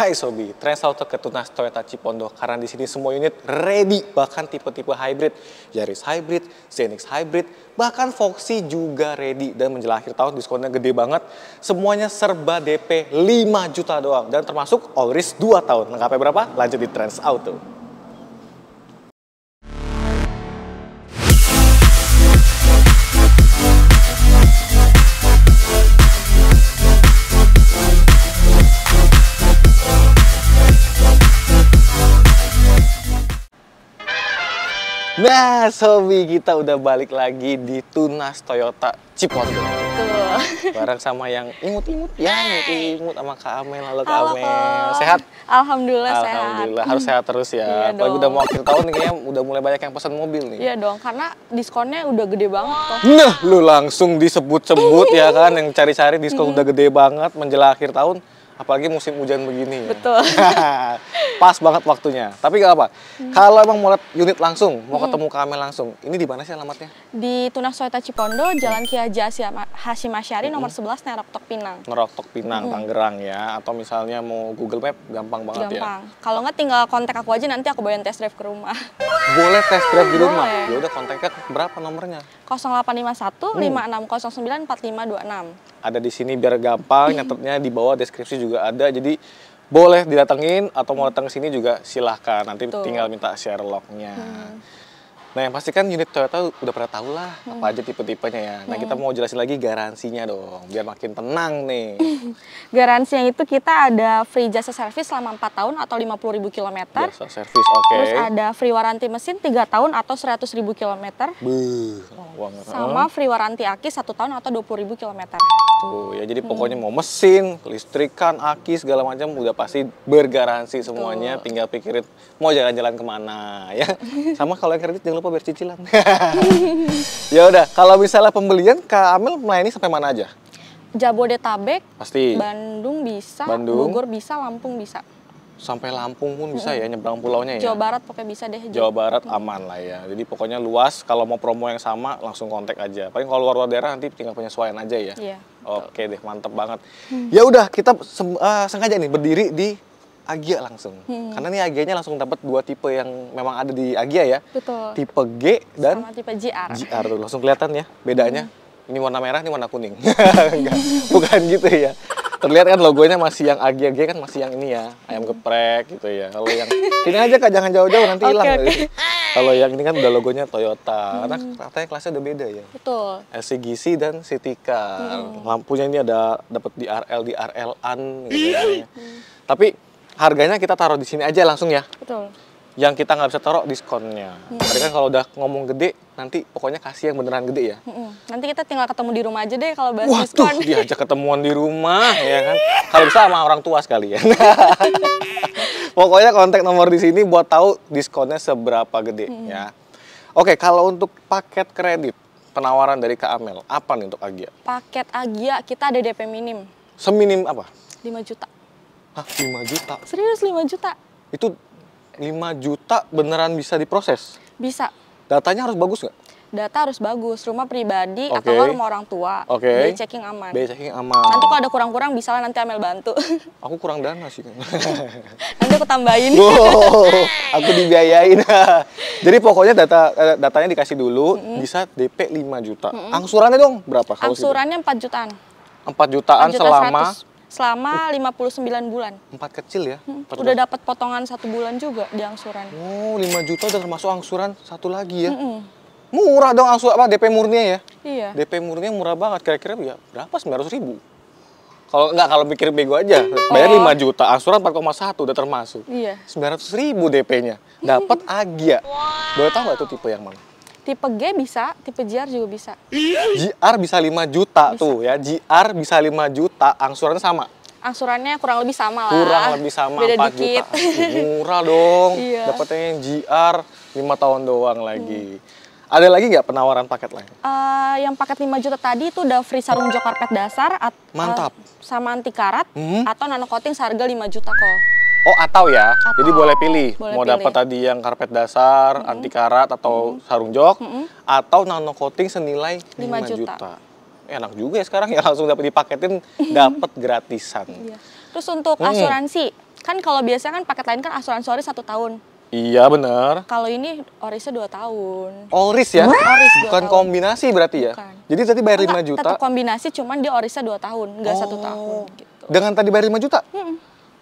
Hai Sobi, Auto ke Tunas Toyota Cipondo karena di sini semua unit ready, bahkan tipe-tipe hybrid, Yaris hybrid, Zenix hybrid, bahkan Foxy juga ready dan menjelang akhir tahun diskonnya gede banget. Semuanya serba DP 5 juta doang dan termasuk all risk 2 tahun. Lengkapnya berapa? Lanjut di Trans Auto. Nah, Sobi kita udah balik lagi di Tunas Toyota Cipondo. Betul. Bareng sama yang imut-imut, ya imut-imut sama Kak Amel. Halo Kak Amel. Sehat? Alhamdulillah, Alhamdulillah. sehat. Alhamdulillah, harus sehat terus ya. Iya Apalagi udah mau akhir tahun kayaknya udah mulai banyak yang pesan mobil nih. Iya dong, karena diskonnya udah gede banget kok. Nah, lu langsung disebut-sebut ya kan, yang cari-cari diskon udah gede banget menjelang akhir tahun apalagi musim hujan begini. Ya. Betul. Pas banget waktunya. Tapi gak apa. Hmm. Kalau emang mau lihat unit langsung, mau hmm. ketemu kami langsung, ini di mana sih alamatnya? Di Tunas Soeta Cipondo, Jalan Ki Haji Asia Hashim Asyari hmm. nomor 11 Neroktok Pinang. Neroktok Pinang, hmm. Tangerang ya. Atau misalnya mau Google Map gampang banget gampang. ya. Gampang. Kalau nggak tinggal kontak aku aja nanti aku bawain test drive ke rumah. Boleh test drive di rumah. Ya udah kontaknya berapa nomornya? 0851 hmm. 5609 4526 ada di sini biar gampang hmm. nyatetnya di bawah deskripsi juga ada jadi boleh didatengin atau mau datang ke sini juga silahkan nanti Tuh. tinggal minta share lognya hmm. Nah yang pasti kan unit Toyota udah pernah tahu lah hmm. apa aja tipe-tipenya ya. Nah hmm. kita mau jelasin lagi garansinya dong, biar makin tenang nih. garansinya itu kita ada free jasa servis selama 4 tahun atau 50 ribu kilometer. Jasa servis, oke. Okay. Terus ada free waranti mesin 3 tahun atau 100 ribu kilometer. Sama free waranti aki 1 tahun atau 20 ribu kilometer. Tuh ya jadi pokoknya hmm. mau mesin, listrikan, aki segala macam udah pasti bergaransi semuanya. Tuh. Tinggal pikirin mau jalan-jalan kemana ya. Sama kalau yang kredit jangan lupa bayar cicilan. ya udah, kalau misalnya pembelian Kak Amel melayani sampai mana aja? Jabodetabek, pasti. Bandung bisa, Bandung. Bogor bisa, Lampung bisa. Sampai Lampung pun bisa ya nyebrang pulaunya ya. Jawa Barat pokoknya bisa deh. Jawa Barat aman lah ya. Jadi pokoknya luas. Kalau mau promo yang sama langsung kontak aja. Paling kalau luar-luar daerah nanti tinggal penyesuaian aja ya. Iya. Oke deh, mantep banget. Hmm. Ya udah kita uh, sengaja nih berdiri di Agia langsung. Hmm. Karena nih Agianya langsung dapat dua tipe yang memang ada di Agia ya. Betul. Tipe G dan Sama tipe GR. GR tuh langsung kelihatan ya bedanya. Hmm. Ini warna merah, ini warna kuning. bukan gitu ya. Terlihat kan logonya masih yang Agia G kan masih yang ini ya, ayam geprek gitu ya. Kalau yang ini aja Kak, jangan jauh-jauh nanti hilang. Okay, Kalau yang ini kan udah logonya Toyota. Hmm. Karena katanya kelasnya udah beda ya. Betul. LCGC dan Car. Hmm. Lampunya ini ada dapat di RL, di RL-an gitu ya. Hmm. Tapi harganya kita taruh di sini aja langsung ya. Betul. Yang kita nggak bisa taruh diskonnya. Mm Tadi kan kalau udah ngomong gede, nanti pokoknya kasih yang beneran gede ya. Nanti kita tinggal ketemu di rumah aja deh kalau bahas Wah, diskon. Wah tuh diajak ketemuan di rumah ya kan. Kalau bisa sama orang tua sekalian. Ya. pokoknya kontak nomor di sini buat tahu diskonnya seberapa gede ya. Oke, kalau untuk paket kredit penawaran dari Kak Amel, apa nih untuk Agia? Paket Agia kita ada DP minim. Seminim apa? 5 juta. Hah, 5 juta? Serius 5 juta? Itu 5 juta beneran bisa diproses? Bisa. Datanya harus bagus nggak? Data harus bagus, rumah pribadi okay. atau rumah orang tua. Oke. Okay. Biaya checking aman. Biaya checking aman. Nanti kalau ada kurang-kurang bisa lah nanti Amel bantu. Aku kurang dana sih nanti aku tambahin. Wow, aku dibiayain. Jadi pokoknya data eh, datanya dikasih dulu, mm -hmm. bisa DP 5 juta. Mm -hmm. Angsurannya dong berapa? Angsurannya 4 jutaan. 4 jutaan, 4 juta selama 100 selama 59 bulan. Empat kecil ya? Hmm. Udah dapat potongan satu bulan juga di angsuran. Oh, 5 juta udah termasuk angsuran satu lagi ya? Hmm -mm. Murah dong angsuran apa DP murninya ya? Iya. DP murninya murah banget. Kira-kira ya berapa? 900 ribu. Kalau nggak kalau mikir bego aja, bayar 5 juta, angsuran 4,1 udah termasuk. Iya. 900 ribu DP-nya. Dapat Agia. Wow. Boleh tahu nggak tuh tipe yang mana? tipe G bisa, tipe JR juga bisa. JR bisa 5 juta bisa. tuh ya. JR bisa 5 juta, angsurannya sama. Angsurannya kurang lebih sama lah. Kurang lebih sama Beda 4 dikit. juta. Murah dong. iya. Dapatnya yang JR 5 tahun doang lagi. Hmm. Ada lagi nggak penawaran paket lain? Uh, yang paket 5 juta tadi itu udah free sarung jok karpet dasar at, Mantap. Uh, sama anti karat hmm? atau nano coating seharga 5 juta kok. Oh atau ya, atau. jadi boleh pilih boleh mau dapat tadi yang karpet dasar, mm -hmm. anti karat atau mm -hmm. sarung jok, mm -hmm. atau nano coating senilai 5, juta. juta. Eh, enak juga ya sekarang ya langsung dapat dipaketin, dapat gratisan. Iya. Terus untuk hmm. asuransi, kan kalau biasanya kan paket lain kan asuransi ori satu tahun. Iya benar. Kalau ini orisnya dua tahun. Oris ya? Oris Bukan tahun. kombinasi berarti ya? Bukan. Jadi tadi bayar lima juta? Tetap kombinasi cuman dia orisnya dua tahun, nggak oh. satu tahun. Gitu. Dengan tadi bayar 5 juta? Mm -mm.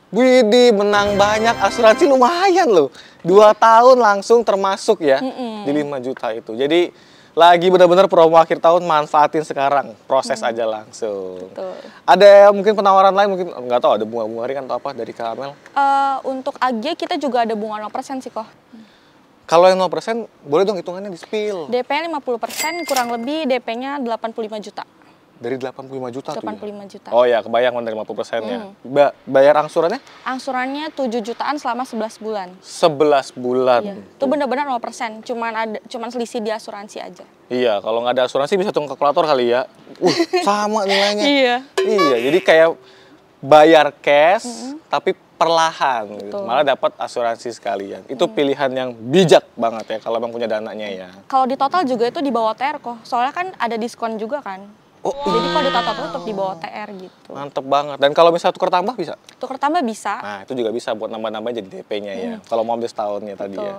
Widi menang banyak asuransi lumayan loh. Dua tahun langsung termasuk ya mm -mm. di 5 juta itu. Jadi lagi benar-benar promo akhir tahun manfaatin sekarang proses mm. aja langsung. Betul. Ada mungkin penawaran lain mungkin nggak tahu ada bunga-bunga ringan atau apa dari Kamel? Uh, eh, untuk AG kita juga ada bunga 0% sih kok. Kalau yang 0% boleh dong hitungannya di spill. DP-nya 50% kurang lebih DP-nya 85 juta. Dari 85 juta 85 tuh ya? juta. Oh ya, kebayang dari 50 persennya. Hmm. Ba bayar angsurannya? Angsurannya 7 jutaan selama 11 bulan. 11 bulan? Iya. Itu benar-benar 0 persen. Cuman, ada, cuman selisih di asuransi aja. Iya, kalau nggak ada asuransi bisa tunggu kalkulator kali ya. Uh, sama nilainya. iya. Iya, jadi kayak bayar cash, -hmm. tapi perlahan gitu. malah dapat asuransi sekalian itu hmm. pilihan yang bijak banget ya kalau bang punya dananya ya kalau di total juga itu di bawah kok, soalnya kan ada diskon juga kan Oh, wow. Jadi kalau ditata tutup di bawah TR gitu. Mantep banget. Dan kalau misalnya tuker tambah bisa? Tuker tambah bisa. Nah itu juga bisa buat nambah-nambah jadi DP-nya ya. Iya. Kalau mau ambil setahunnya Betul. tadi ya.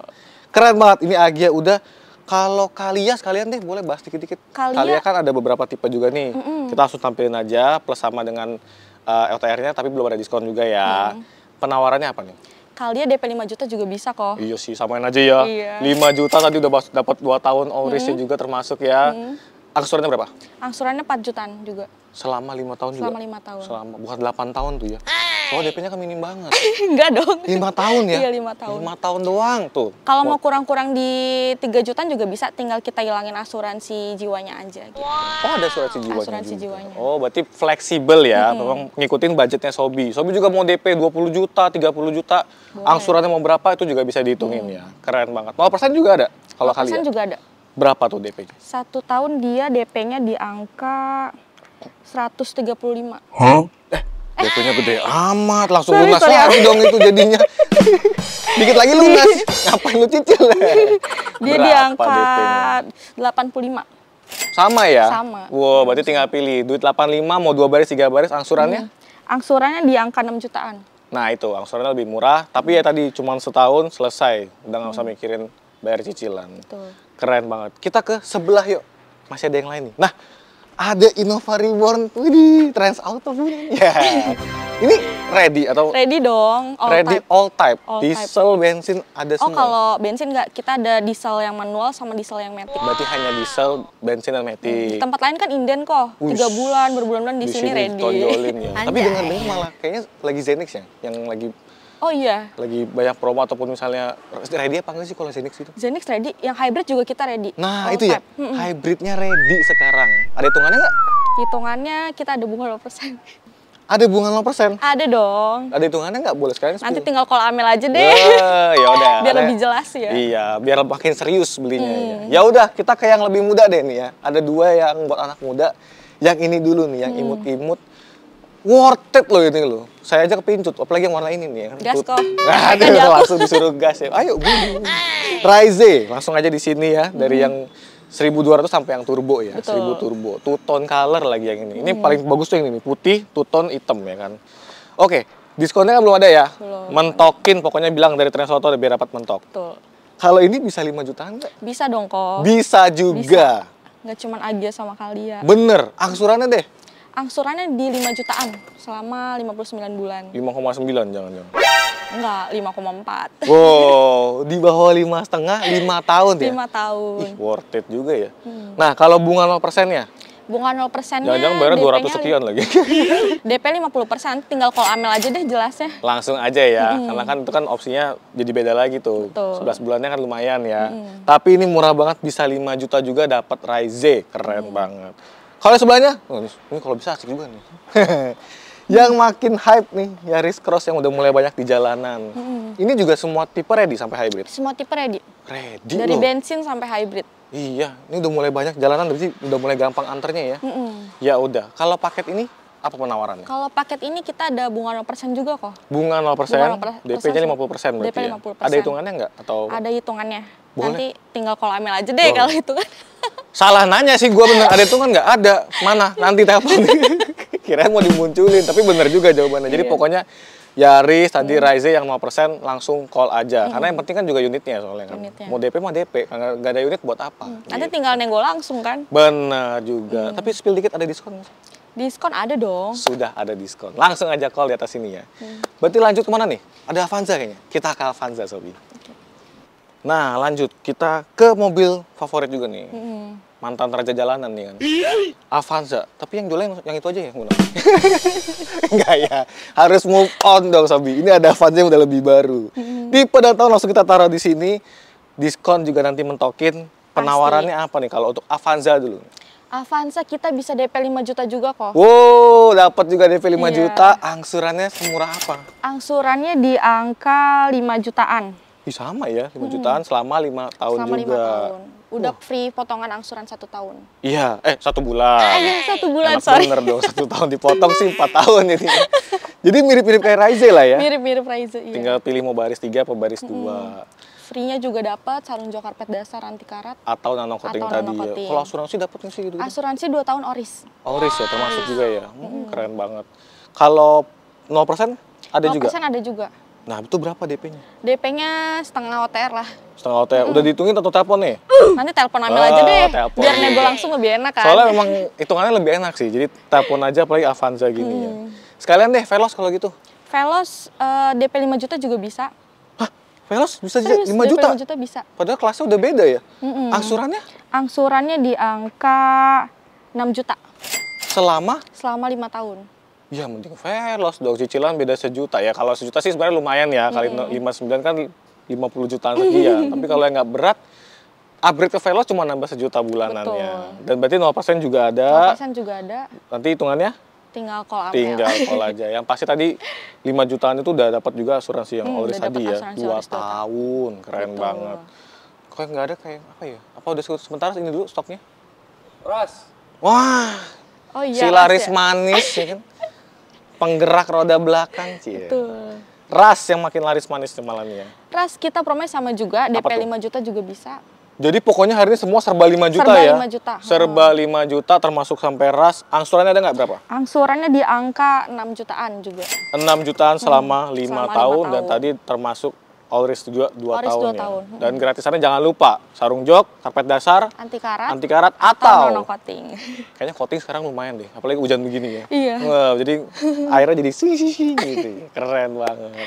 Keren banget. Ini Agia udah kalau Kalia sekalian deh boleh bahas dikit-dikit. Kalia, Kalia kan ada beberapa tipe juga nih. Mm -mm. Kita langsung tampilin aja plus sama dengan uh, eh, LTR-nya tapi belum ada diskon juga ya. Mm. Penawarannya apa nih? Kalia DP 5 juta juga bisa kok. Iya sih, samain aja ya. Iya. 5 juta tadi udah dapat 2 tahun Oh, mm. juga termasuk ya. Mm. Angsurannya berapa? Angsurannya 4 jutaan juga. Selama lima tahun Selama juga? Selama lima tahun. Selama, bukan 8 tahun tuh ya? Eh. Oh DP-nya kan minim banget. Enggak dong. 5 tahun ya? Iya 5 tahun. 5 tahun doang tuh. Kalau mau kurang-kurang di 3 jutaan juga bisa, tinggal kita hilangin asuransi jiwanya aja. Gitu. Wow. Oh ada asuransi jiwanya Asuransi juga. jiwanya. Oh berarti fleksibel ya, hmm. memang ngikutin budgetnya Sobi. Sobi juga mau DP 20 juta, 30 juta, Boleh. angsurannya mau berapa itu juga bisa dihitungin hmm. ya. Keren banget. Mau persen juga ada? Kalau kalian? Persen ya? juga ada. Berapa tuh DP-nya? Satu tahun dia DP-nya di angka 135. Hah? Eh, DP-nya gede amat. Langsung sorry, lunas sorry, lagi dong itu jadinya. Dikit lagi lunas. Ngapain lu cicil? dia Berapa di angka 85. Sama ya? Sama. Wow, berarti tinggal pilih. Duit 85 mau dua baris, tiga baris, angsurannya? Hmm. Angsurannya di angka 6 jutaan. Nah itu, angsurannya lebih murah. Tapi ya tadi cuma setahun selesai. Udah nggak usah hmm. mikirin bayar cicilan. Betul. Keren banget. Kita ke sebelah yuk. Masih ada yang lain nih. Nah, ada Innova Reborn. Widih, Trans Auto Yeah. Ini ready atau? Ready dong. All ready type. all type. All diesel, type. Oh, bensin ada semua. Oh, ya? kalau bensin nggak kita ada diesel yang manual sama diesel yang metik. Berarti hanya diesel, bensin dan metik. Hmm. Di tempat lain kan inden kok. Tiga bulan, berbulan-bulan di, di sini, sini ready. ya. Tapi dengan dengar malah kayaknya lagi Zenix ya, yang lagi Oh iya. Lagi banyak promo ataupun misalnya ready apa enggak sih kalau Zenix itu? Zenix ready, yang hybrid juga kita ready. Nah, All itu type. ya. Mm -mm. Hybridnya ready sekarang. Ada hitungannya nggak? Hitungannya kita ada bunga 0%. Ada bunga 0%? Ada dong. Ada hitungannya nggak? Boleh sekalian Nanti tinggal call Amel aja deh. Nah, ya udah. biar ada, lebih jelas ya. Iya, biar makin serius belinya. Hmm. Ya udah, kita ke yang lebih muda deh nih ya. Ada dua yang buat anak muda. Yang ini dulu nih, yang imut-imut. Hmm worth it loh ini loh. Saya aja kepincut, apalagi yang warna ini nih Gas kok. Nah, dia langsung disuruh gas ya. Ayo, bunyi. Rise, langsung aja di sini ya hmm. dari yang 1200 sampai yang turbo ya, Betul. 1000 turbo. Two tone color lagi yang ini. Ini hmm. paling bagus tuh yang ini, putih, two tone hitam ya kan. Oke, diskonnya kan belum ada ya. Belum. Mentokin pokoknya bilang dari Transoto biar dapat mentok. Betul. Kalau ini bisa 5 jutaan nggak? Bisa dong kok. Bisa juga. Bisa. Nggak cuman aja sama kalian. Bener, angsurannya deh angsurannya di 5 jutaan selama 59 bulan. 5,9 jangan-jangan. Enggak, 5,4. Wow, di bawah 5 setengah 5 tahun ya? 5 tahun. Ih, worth it juga ya. Hmm. Nah, kalau bunga 0 persennya? Bunga 0 persennya Jangan-jangan bayar 200 sekian lagi. DP 50 persen, tinggal call Amel aja deh jelasnya. Langsung aja ya, hmm. karena kan itu kan opsinya jadi beda lagi tuh. Betul. 11 bulannya kan lumayan ya. Hmm. Tapi ini murah banget, bisa 5 juta juga dapat Raize. Keren hmm. banget. Kalau sebelahnya, oh, ini kalau bisa asik juga nih. yang makin hype nih Yaris Cross yang udah mulai banyak di jalanan. Hmm. Ini juga semua tipe ready sampai hybrid. Semua tipe ready. Ready. Dari loh. bensin sampai hybrid. Iya, ini udah mulai banyak jalanan berarti udah mulai gampang antarnya ya. Hmm. Ya udah, kalau paket ini apa penawarannya? Kalau paket ini kita ada bunga 0% juga kok. Bunga 0%? persen. 0% DP-nya 50% berarti DP 50%. Ya? Ada hitungannya nggak? Atau... Ada hitungannya. Boleh. Nanti tinggal kalau ambil aja deh kalau kalau kan salah nanya sih gue bener ada itu kan nggak ada mana nanti telepon kira mau dimunculin tapi bener juga jawabannya jadi iya. pokoknya Yaris tadi hmm. Iya. Raize yang 5% langsung call aja hmm. karena yang penting kan juga unitnya soalnya kan mau DP mah DP nggak ada unit buat apa hmm. gitu. nanti tinggal nego langsung kan benar juga hmm. tapi spill dikit ada diskon diskon ada dong sudah ada diskon langsung aja call di atas sini ya hmm. berarti lanjut kemana nih ada Avanza kayaknya kita ke Avanza Sobi Nah, lanjut kita ke mobil favorit juga nih. Mm -hmm. Mantan raja jalanan nih kan. Avanza. Tapi yang jualnya yang, yang itu aja ya guna. Enggak ya. Harus move on dong Sabi. Ini ada Avanza yang udah lebih baru. Mm -hmm. Tipe dan tahun langsung kita taruh di sini. Diskon juga nanti mentokin. Penawarannya Pasti. apa nih kalau untuk Avanza dulu? Avanza kita bisa DP 5 juta juga kok. Wow, dapat juga DP 5 iya. juta. Angsurannya semurah apa? Angsurannya di angka 5 jutaan. Ih, sama ya, 5 hmm. jutaan selama 5 tahun selama juga. Selama 5 tahun. Udah uh. free potongan angsuran 1 tahun. Iya, eh 1 bulan. Eh, ah, 1 iya, bulan, Enak sorry. bener dong, 1 tahun dipotong sih 4 tahun ini. Jadi mirip-mirip kayak Raize lah ya. Mirip-mirip Raize, iya. Tinggal pilih mau baris 3 atau baris 2. Hmm. Free-nya juga dapat sarung jok karpet dasar anti karat atau nano coating atau tadi ya. Kalau asuransi dapat sih gitu? Asuransi 2 tahun ORIS. Oh, ORIS ya termasuk oris. juga ya. Hmm, hmm. keren banget. Kalau 0% ada 0% juga. 0% ada juga. Nah, itu berapa DP-nya? DP-nya setengah OTR lah. Setengah OTR. Mm. Udah dihitungin atau telepon nih? Nanti telepon ambil oh, aja deh. Telpon. Biar nego iya. langsung lebih enak kan. Soalnya memang hitungannya lebih enak sih. Jadi telepon aja apalagi Avanza gini hmm. ya. Mm. Sekalian deh Velos kalau gitu. Velos uh, DP 5 juta juga bisa. Hah? Velos bisa Serius, 5 juta? DP 5 juta bisa. Padahal kelasnya udah beda ya? Mm -mm. Angsurannya? Angsurannya di angka 6 juta. Selama? Selama 5 tahun. Ya mending Velos dong, cicilan beda sejuta ya. Kalau sejuta sih sebenarnya lumayan ya, kali lima sembilan kan 50 jutaan lagi ya Tapi kalau yang nggak berat, upgrade ke Velos cuma nambah sejuta bulanannya. Betul. Dan berarti 0% juga ada. 0% juga ada. Nanti hitungannya? Tinggal call Tinggal call aja. yang pasti tadi 5 jutaan itu udah dapat juga asuransi yang hmm, Oris tadi ya. dua tahun, keren Betul. banget. Kok nggak ada kayak apa ya? Apa udah sementara ini dulu stoknya? Ras. Wah. Oh iya. Si laris ya? manis ya kan. penggerak roda belakang sih. Betul. Ras yang makin laris manis di malamnya. Ras kita promes sama juga, Apa DP tuh? 5 juta juga bisa. Jadi pokoknya hari ini semua serba 5 juta serba ya? Serba 5 juta. Serba 5 juta termasuk sampai ras. Angsurannya ada nggak berapa? Angsurannya di angka 6 jutaan juga. 6 jutaan selama, hmm, 5, selama tahun, 5 tahun dan tadi termasuk Oris dua, 2 tahun, ya. tahun. Dan gratisannya jangan lupa sarung jok, karpet dasar, anti karat, anti karat atau, atau nono coating. Kayaknya coating sekarang lumayan deh, apalagi hujan begini ya. Iya. Wow, jadi airnya jadi sih-sih gitu. Ya. Keren banget.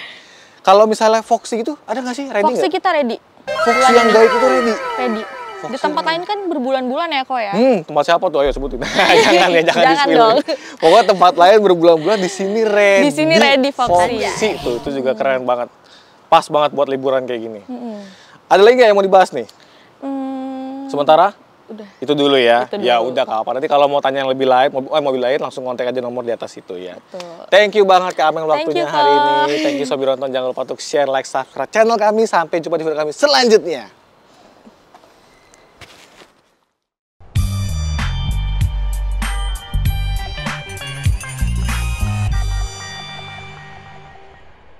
Kalau misalnya Foxy gitu, ada nggak sih ready Foxy gak? kita ready. Foxy yang gaib itu ready. Ready. Foxy di tempat lain kan berbulan-bulan ya kok ya? Hmm, tempat siapa tuh? Ayo sebutin. jangan ya, jangan, jangan di dong. Pokoknya tempat lain berbulan-bulan di sini ready. Di sini ready Foxy. Foxy ya. tuh, itu juga keren banget pas banget buat liburan kayak gini. Hmm. Ada lagi nggak yang mau dibahas nih? Hmm. Sementara? Udah. Itu dulu ya. Itu ya dulu. Ya udah kak. Nanti kalau mau tanya yang lebih lain, mau, eh, mau lain langsung kontak aja nomor di atas itu ya. Betul. Thank you banget Kak Ameng waktunya hari ini. Thank you Sobironton. Jangan lupa untuk share, like, subscribe channel kami. Sampai jumpa di video kami selanjutnya.